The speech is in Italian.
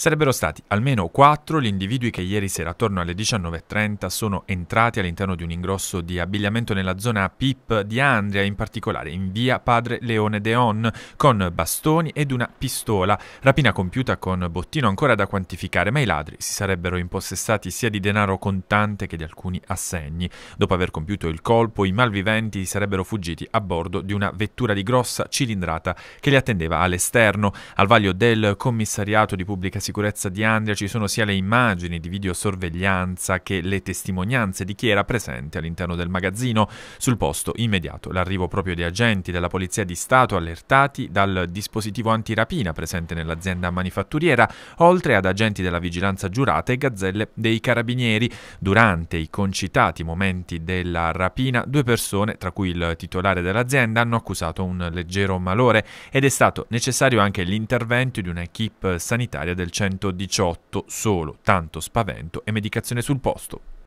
Sarebbero stati almeno quattro gli individui che ieri sera attorno alle 19.30 sono entrati all'interno di un ingrosso di abbigliamento nella zona PIP di Andria, in particolare in via Padre Leone Deon, con bastoni ed una pistola. Rapina compiuta con bottino ancora da quantificare, ma i ladri si sarebbero impossessati sia di denaro contante che di alcuni assegni. Dopo aver compiuto il colpo, i malviventi sarebbero fuggiti a bordo di una vettura di grossa cilindrata che li attendeva all'esterno, al vaglio del commissariato di pubblica sicurezza sicurezza di Andria ci sono sia le immagini di videosorveglianza che le testimonianze di chi era presente all'interno del magazzino. Sul posto immediato l'arrivo proprio di agenti della Polizia di Stato allertati dal dispositivo antirapina presente nell'azienda manifatturiera, oltre ad agenti della vigilanza giurata e gazzelle dei carabinieri. Durante i concitati momenti della rapina, due persone, tra cui il titolare dell'azienda, hanno accusato un leggero malore ed è stato necessario anche l'intervento di un'equipe sanitaria del centro 118 solo, tanto spavento e medicazione sul posto.